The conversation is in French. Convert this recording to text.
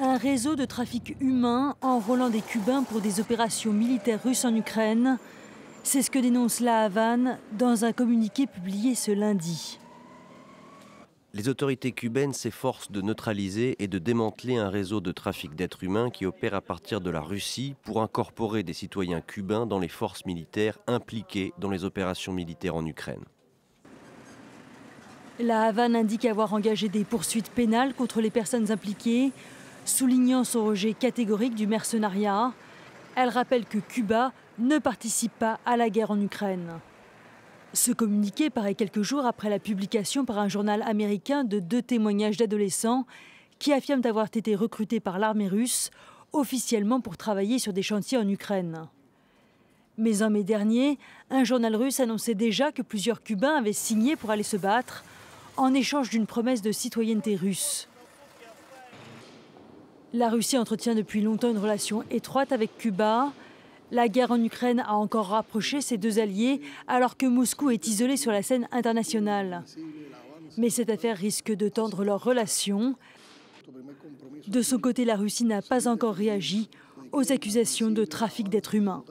Un réseau de trafic humain enrôlant des Cubains pour des opérations militaires russes en Ukraine. C'est ce que dénonce la Havane dans un communiqué publié ce lundi. Les autorités cubaines s'efforcent de neutraliser et de démanteler un réseau de trafic d'êtres humains qui opère à partir de la Russie pour incorporer des citoyens cubains dans les forces militaires impliquées dans les opérations militaires en Ukraine. La Havane indique avoir engagé des poursuites pénales contre les personnes impliquées soulignant son rejet catégorique du mercenariat. Elle rappelle que Cuba ne participe pas à la guerre en Ukraine. Ce communiqué paraît quelques jours après la publication par un journal américain de deux témoignages d'adolescents qui affirment avoir été recrutés par l'armée russe officiellement pour travailler sur des chantiers en Ukraine. Mais en mai dernier, un journal russe annonçait déjà que plusieurs Cubains avaient signé pour aller se battre en échange d'une promesse de citoyenneté russe. La Russie entretient depuis longtemps une relation étroite avec Cuba. La guerre en Ukraine a encore rapproché ses deux alliés alors que Moscou est isolé sur la scène internationale. Mais cette affaire risque de tendre leurs relations. De son côté, la Russie n'a pas encore réagi aux accusations de trafic d'êtres humains.